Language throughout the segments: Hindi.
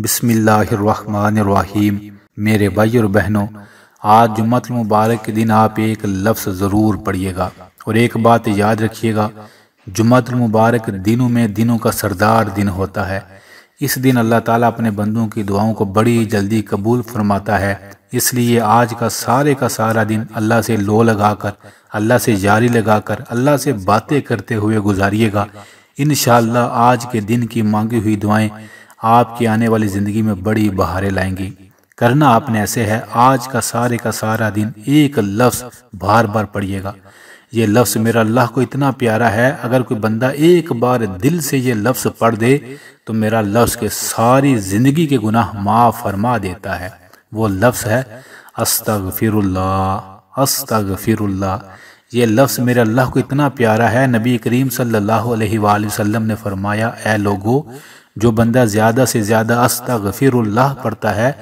बिसमीम मेरे भाई और बहनों आज जुम्मत मुबारक के दिन आप एक लफ्ज़ ज़रूर पढ़िएगा और एक बात याद रखिएगा जुम्मत मुबारक दिनों में दिनों का सरदार दिन होता है इस दिन अल्लाह ताला अपने बंदों की दुआओं को बड़ी जल्दी कबूल फरमाता है इसलिए आज का सारे का सारा दिन अल्लाह से लो लगाकर अल्लाह से जारी लगाकर अल्लाह से बातें करते हुए गुजारिएगा इन आज के दिन की मांगी हुई दुआएं आपकी आने वाली ज़िंदगी में बड़ी बहारें लाएंगी करना आपने ऐसे है आज का सारे का सारा दिन एक लफ्ज़ बार बार पढ़िएगा ये लफ्ज़ मेरा अल्लाह को इतना प्यारा है अगर कोई बंदा एक बार दिल से ये लफ्ज़ पढ़ दे तो मेरा लफ्ज़ के सारी ज़िंदगी के गुनाह माफ़ फरमा देता है वो लफ्ज़ है अस्तग फिरुल्ला ये लफ्ज़ मेरे अल्लाह को इतना प्यारा है नबी करीम सल्लल्लाहु अलैहि वसल्लम ने फरमाया ए लोगो जो बंदा ज़्यादा से ज़्यादा गफिर पढ़ता है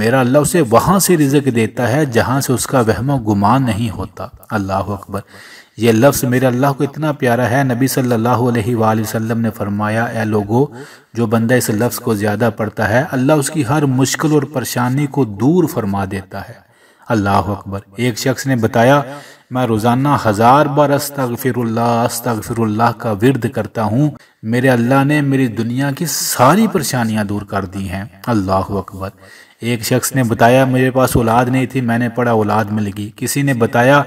मेरा अल्लाह उसे वहाँ से रिजक देता है जहाँ से उसका वहम गुमान नहीं होता अल्लाह अकबर ये लफ्ज़ मेरे अल्लाह को इतना प्यारा है नबी सल्लल्लाहु अलैहि वसल्लम ने फरमाया ए लोगो जो बंदा इस लफ्ज़ को ज़्यादा पढ़ता है अल्लाह उसकी हर मुश्किल और परेशानी को दूर फरमा देता है अल्लाह अकबर एक शख्स ने बताया मैं रोज़ाना हज़ार बार अस्तगफिरुल्ला अस्तगफिरुल्ला का विरद करता हूँ मेरे अल्लाह ने मेरी दुनिया की सारी परेशानियाँ दूर कर दी हैं अल्लाह अकबर एक शख्स ने बताया मेरे पास औलाद नहीं थी मैंने पढ़ा औलाद मिल गई किसी ने बताया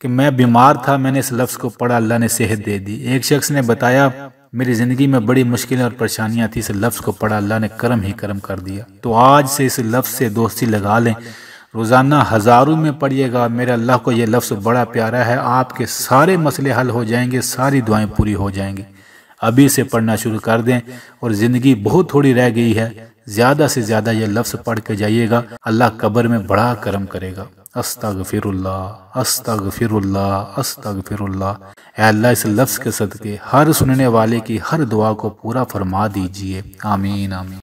कि मैं बीमार था मैंने इस लफ्ज़ को पढ़ा अल्लाह ने सेहत दे दी एक शख्स ने बताया मेरी ज़िंदगी में बड़ी मुश्किलें और परेशानियाँ थी इस लफ्ज़ को पढ़ा अल्लाह ने करम ही करम कर दिया तो आज से इस लफ्ज़ से दोस्ती लगा लें रोज़ाना हज़ारों में पढ़िएगा मेरे अल्लाह को ये लफ्ज़ बड़ा प्यारा है आपके सारे मसले हल हो जाएंगे सारी दुआएं पूरी हो जाएंगी अभी से पढ़ना शुरू कर दें और ज़िंदगी बहुत थोड़ी रह गई है ज़्यादा से ज़्यादा यह लफ्ज़ पढ़ के जाइएगा अल्लाह कब्र में बड़ा करम करेगा अस्तग फिर अस्तग फिरल्ला अस्तग फिरल्ला अल्लाह इस लफ्ज़ के सदक़े हर सुनने वाले की हर दुआ को पूरा फरमा दीजिए आमीन आमीन